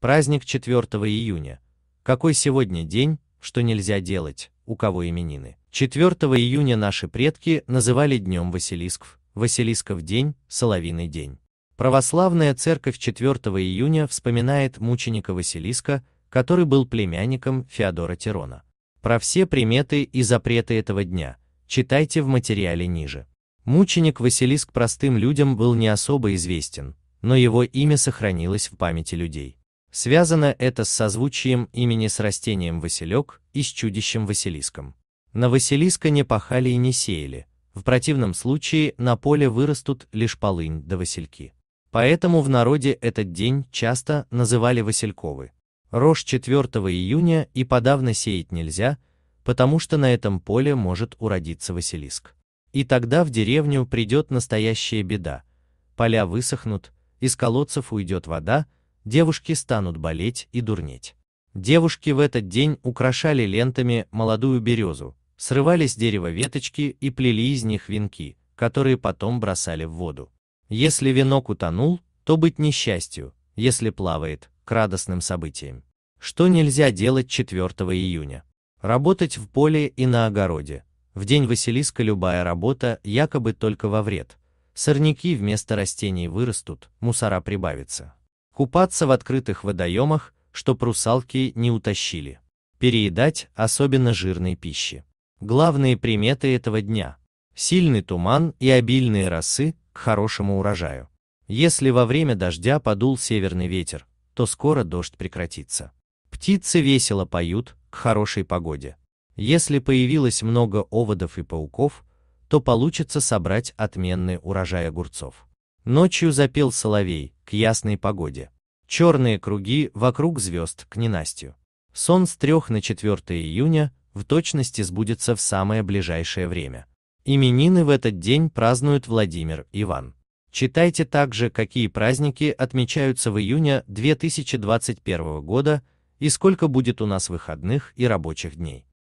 Праздник 4 июня. Какой сегодня день, что нельзя делать, у кого именины? 4 июня наши предки называли днем Василисков, Василисков день, Соловиный день. Православная церковь 4 июня вспоминает мученика Василиска, который был племянником Феодора Тирона. Про все приметы и запреты этого дня читайте в материале ниже. Мученик Василиск простым людям был не особо известен, но его имя сохранилось в памяти людей. Связано это с созвучием имени с растением Василек и с чудищем Василиском. На Василиска не пахали и не сеяли, в противном случае на поле вырастут лишь полынь да васильки. Поэтому в народе этот день часто называли Васильковы. Рожь 4 июня и подавно сеять нельзя, потому что на этом поле может уродиться Василиск. И тогда в деревню придет настоящая беда. Поля высохнут, из колодцев уйдет вода, девушки станут болеть и дурнеть. Девушки в этот день украшали лентами молодую березу, срывали с дерева веточки и плели из них венки, которые потом бросали в воду. Если венок утонул, то быть несчастью, если плавает, к радостным событиям. Что нельзя делать 4 июня? Работать в поле и на огороде. В день Василиска любая работа якобы только во вред. Сорняки вместо растений вырастут, мусора прибавится купаться в открытых водоемах, чтоб русалки не утащили, переедать особенно жирной пищи. Главные приметы этого дня – сильный туман и обильные росы к хорошему урожаю. Если во время дождя подул северный ветер, то скоро дождь прекратится. Птицы весело поют к хорошей погоде. Если появилось много оводов и пауков, то получится собрать отменный урожай огурцов. Ночью запел соловей, к ясной погоде. Черные круги вокруг звезд к ненастью. Сон с 3 на 4 июня в точности сбудется в самое ближайшее время. Именины в этот день празднуют Владимир Иван. Читайте также, какие праздники отмечаются в июне 2021 года и сколько будет у нас выходных и рабочих дней.